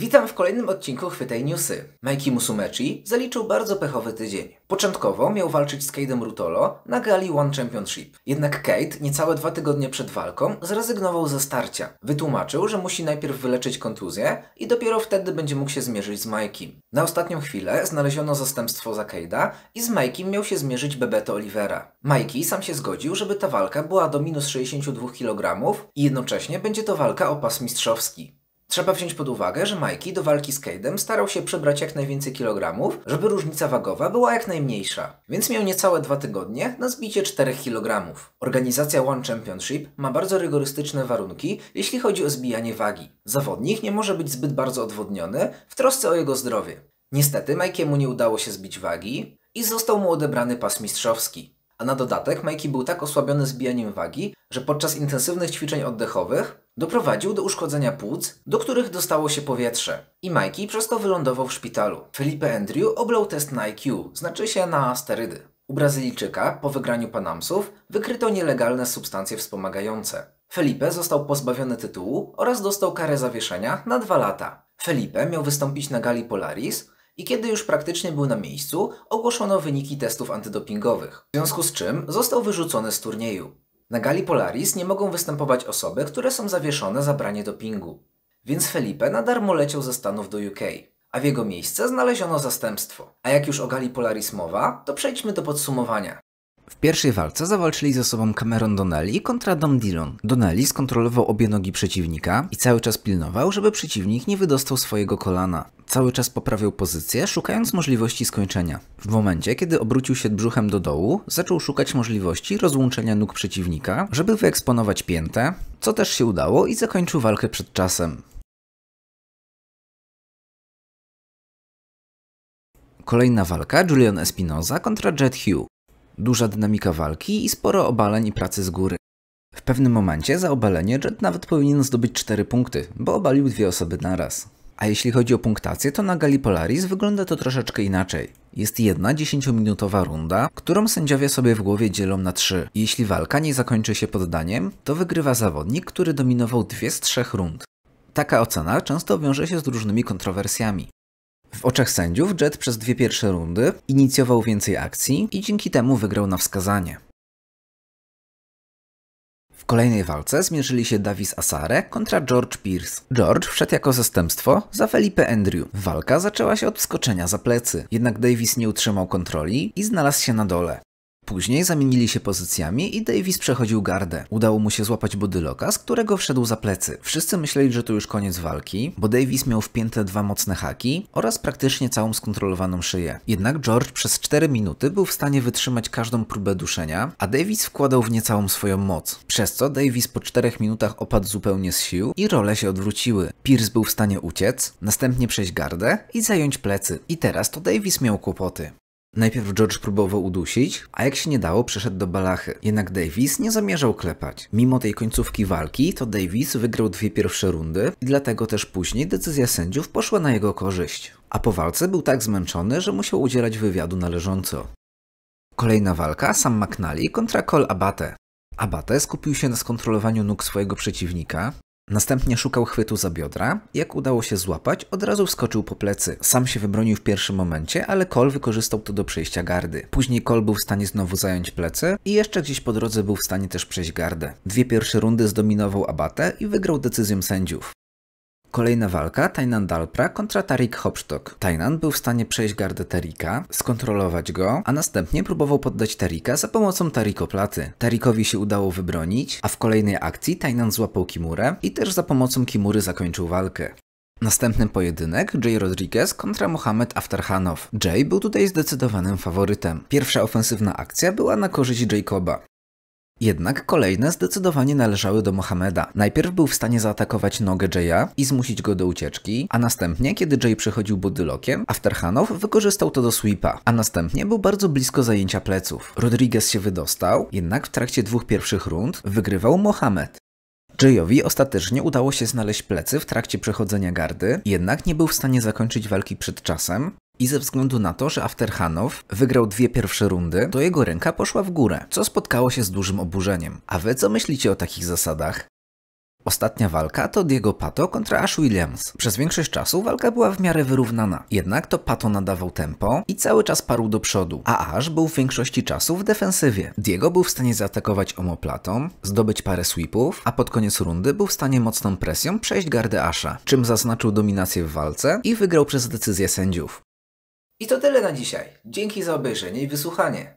Witam w kolejnym odcinku Chwytaj Newsy. Mikey Musumeci zaliczył bardzo pechowy tydzień. Początkowo miał walczyć z Cade'em Rutolo na gali One Championship. Jednak Cade niecałe dwa tygodnie przed walką zrezygnował ze starcia. Wytłumaczył, że musi najpierw wyleczyć kontuzję i dopiero wtedy będzie mógł się zmierzyć z Mikey. Na ostatnią chwilę znaleziono zastępstwo za Cade'a i z Mikey miał się zmierzyć Bebeto Olivera. Mikey sam się zgodził, żeby ta walka była do minus 62 kg i jednocześnie będzie to walka o pas mistrzowski. Trzeba wziąć pod uwagę, że Mikey do walki z Cade'em starał się przebrać jak najwięcej kilogramów, żeby różnica wagowa była jak najmniejsza, więc miał niecałe dwa tygodnie na zbicie 4 kilogramów. Organizacja One Championship ma bardzo rygorystyczne warunki, jeśli chodzi o zbijanie wagi. Zawodnik nie może być zbyt bardzo odwodniony w trosce o jego zdrowie. Niestety Mikey'emu nie udało się zbić wagi i został mu odebrany pas mistrzowski. A na dodatek Mikey był tak osłabiony zbijaniem wagi, że podczas intensywnych ćwiczeń oddechowych Doprowadził do uszkodzenia płuc, do których dostało się powietrze. I Mikey przez to wylądował w szpitalu. Felipe Andrew oblał test na IQ, znaczy się na sterydy. U Brazylijczyka po wygraniu Panamsów wykryto nielegalne substancje wspomagające. Felipe został pozbawiony tytułu oraz dostał karę zawieszenia na dwa lata. Felipe miał wystąpić na gali Polaris i kiedy już praktycznie był na miejscu, ogłoszono wyniki testów antydopingowych, w związku z czym został wyrzucony z turnieju. Na gali Polaris nie mogą występować osoby, które są zawieszone za branie dopingu. Więc Felipe na darmo leciał ze Stanów do UK, a w jego miejsce znaleziono zastępstwo. A jak już o gali Polaris mowa, to przejdźmy do podsumowania. W pierwszej walce zawalczyli ze sobą Cameron Donnelly kontra Dom Dillon. Donnelly skontrolował obie nogi przeciwnika i cały czas pilnował, żeby przeciwnik nie wydostał swojego kolana. Cały czas poprawiał pozycję, szukając możliwości skończenia. W momencie, kiedy obrócił się brzuchem do dołu, zaczął szukać możliwości rozłączenia nóg przeciwnika, żeby wyeksponować piętę, co też się udało i zakończył walkę przed czasem. Kolejna walka Julian Espinoza kontra Jet Hugh duża dynamika walki i sporo obaleń i pracy z góry. W pewnym momencie za obalenie Jet nawet powinien zdobyć 4 punkty, bo obalił dwie osoby na raz. A jeśli chodzi o punktację, to na Gali Polaris wygląda to troszeczkę inaczej. Jest jedna 10-minutowa runda, którą sędziowie sobie w głowie dzielą na trzy. Jeśli walka nie zakończy się poddaniem, to wygrywa zawodnik, który dominował dwie z trzech rund. Taka ocena często wiąże się z różnymi kontrowersjami. W oczach sędziów Jet przez dwie pierwsze rundy inicjował więcej akcji i dzięki temu wygrał na wskazanie. W kolejnej walce zmierzyli się Davis Asare kontra George Pierce. George wszedł jako zastępstwo za Felipe Andrew. Walka zaczęła się od wskoczenia za plecy, jednak Davis nie utrzymał kontroli i znalazł się na dole. Później zamienili się pozycjami i Davis przechodził gardę. Udało mu się złapać Bodyloka, z którego wszedł za plecy. Wszyscy myśleli, że to już koniec walki, bo Davis miał wpięte dwa mocne haki oraz praktycznie całą skontrolowaną szyję. Jednak George przez 4 minuty był w stanie wytrzymać każdą próbę duszenia, a Davis wkładał w nie całą swoją moc. Przez co Davis po 4 minutach opadł zupełnie z sił i role się odwróciły. Pierce był w stanie uciec, następnie przejść gardę i zająć plecy. I teraz to Davis miał kłopoty. Najpierw George próbował udusić, a jak się nie dało, przeszedł do balachy. Jednak Davis nie zamierzał klepać. Mimo tej końcówki walki, to Davis wygrał dwie pierwsze rundy i dlatego też później decyzja sędziów poszła na jego korzyść. A po walce był tak zmęczony, że musiał udzielać wywiadu należąco. Kolejna walka Sam McNally kontra Cole Abate. Abate skupił się na skontrolowaniu nóg swojego przeciwnika, Następnie szukał chwytu za biodra. Jak udało się złapać, od razu wskoczył po plecy. Sam się wybronił w pierwszym momencie, ale Kol wykorzystał to do przejścia gardy. Później Kol był w stanie znowu zająć plecy i jeszcze gdzieś po drodze był w stanie też przejść gardę. Dwie pierwsze rundy zdominował Abatę i wygrał decyzją sędziów. Kolejna walka Tainan Dalpra kontra Tarik Hopsztok. Tainan był w stanie przejść gardę Tarika, skontrolować go, a następnie próbował poddać Tarika za pomocą Tarikoplaty. Tarikowi się udało wybronić, a w kolejnej akcji Tainan złapał Kimurę i też za pomocą Kimury zakończył walkę. Następny pojedynek Jay Rodriguez kontra Mohamed Aftarhanow. Jay był tutaj zdecydowanym faworytem. Pierwsza ofensywna akcja była na korzyść Jacoba. Jednak kolejne zdecydowanie należały do Mohameda. Najpierw był w stanie zaatakować nogę Jaya i zmusić go do ucieczki, a następnie, kiedy Jay przechodził bodylokiem, Afterhanov wykorzystał to do sweepa, a następnie był bardzo blisko zajęcia pleców. Rodriguez się wydostał, jednak w trakcie dwóch pierwszych rund wygrywał Mohamed. Jayowi ostatecznie udało się znaleźć plecy w trakcie przechodzenia gardy, jednak nie był w stanie zakończyć walki przed czasem, i ze względu na to, że Afterhanow wygrał dwie pierwsze rundy, to jego ręka poszła w górę, co spotkało się z dużym oburzeniem. A wy co myślicie o takich zasadach? Ostatnia walka to Diego Pato kontra Ash Williams. Przez większość czasu walka była w miarę wyrównana, jednak to Pato nadawał tempo i cały czas parł do przodu, a Ash był w większości czasu w defensywie. Diego był w stanie zaatakować omoplatą, zdobyć parę sweepów, a pod koniec rundy był w stanie mocną presją przejść gardę Asha, czym zaznaczył dominację w walce i wygrał przez decyzję sędziów. I to tyle na dzisiaj. Dzięki za obejrzenie i wysłuchanie.